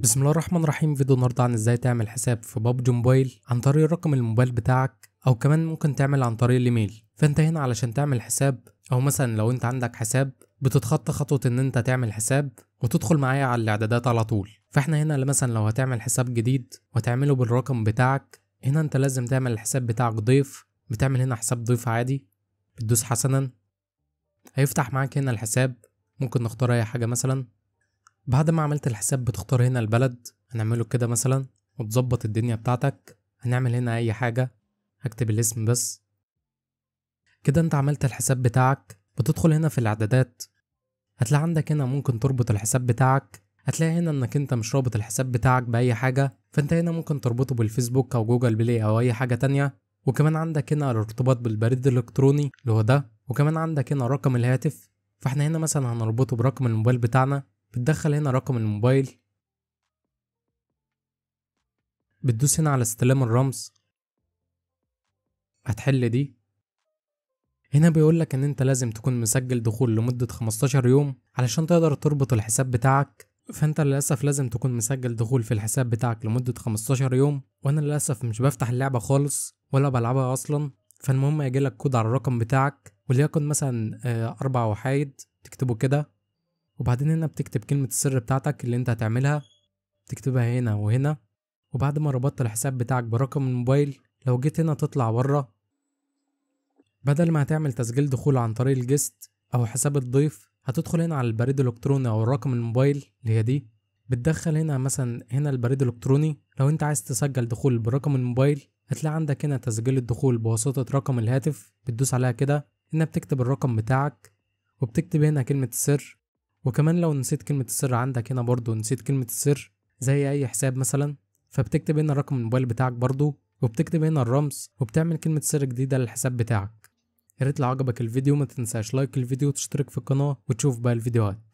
بسم الله الرحمن الرحيم فيديو النهارده عن ازاي تعمل حساب في بابجي موبايل عن طريق رقم الموبايل بتاعك او كمان ممكن تعمل عن طريق الايميل فانت هنا علشان تعمل حساب او مثلا لو انت عندك حساب بتتخطى خطوه ان انت تعمل حساب وتدخل معايا على الاعدادات على طول فاحنا هنا مثلا لو هتعمل حساب جديد وتعمله بالرقم بتاعك هنا انت لازم تعمل الحساب بتاعك ضيف بتعمل هنا حساب ضيف عادي بتدوس حسنا هيفتح معاك هنا الحساب ممكن نختار اي حاجه مثلا بعد ما عملت الحساب بتختار هنا البلد هنعمله كده مثلا وتظبط الدنيا بتاعتك هنعمل هنا اي حاجة هكتب الاسم بس كده انت عملت الحساب بتاعك بتدخل هنا في الاعدادات هتلاقي عندك هنا ممكن تربط الحساب بتاعك هتلاقي هنا انك انت مش رابط الحساب بتاعك باي حاجة فانت هنا ممكن تربطه بالفيسبوك او جوجل بلاي او اي حاجة تانية وكمان عندك هنا الارتباط بالبريد الالكتروني اللي هو ده وكمان عندك هنا رقم الهاتف فاحنا هنا مثلا هنربطه برقم الموبايل بتاعنا بتدخل هنا رقم الموبايل بتدوس هنا على استلام الرمز هتحل دي هنا بيقولك ان انت لازم تكون مسجل دخول لمدة 15 يوم علشان تقدر تربط الحساب بتاعك فانت للأسف لازم تكون مسجل دخول في الحساب بتاعك لمدة 15 يوم وانا للأسف مش بفتح اللعبة خالص ولا بلعبها اصلا فالمهم لك كود على الرقم بتاعك وليكن مثلا آه، اربع وحايد تكتبه كده وبعدين هنا بتكتب كلمة السر بتاعتك اللي انت هتعملها بتكتبها هنا وهنا وبعد ما ربطت الحساب بتاعك برقم الموبايل لو جيت هنا تطلع بره بدل ما هتعمل تسجيل دخول عن طريق الجست أو حساب الضيف هتدخل هنا على البريد الإلكتروني أو الرقم الموبايل اللي هي دي بتدخل هنا مثلا هنا البريد الإلكتروني لو أنت عايز تسجل دخول برقم الموبايل هتلاقي عندك هنا تسجيل الدخول بواسطة رقم الهاتف بتدوس عليها كده هنا بتكتب الرقم بتاعك وبتكتب هنا كلمة السر وكمان لو نسيت كلمة السر عندك هنا برضو نسيت كلمة السر زي أي حساب مثلا فبتكتب هنا رقم الموبايل بتاعك برضو وبتكتب هنا الرمز وبتعمل كلمة سر جديدة للحساب بتاعك ياريت لو عجبك الفيديو ما تنساش لايك الفيديو وتشترك في القناة وتشوف بقى الفيديوهات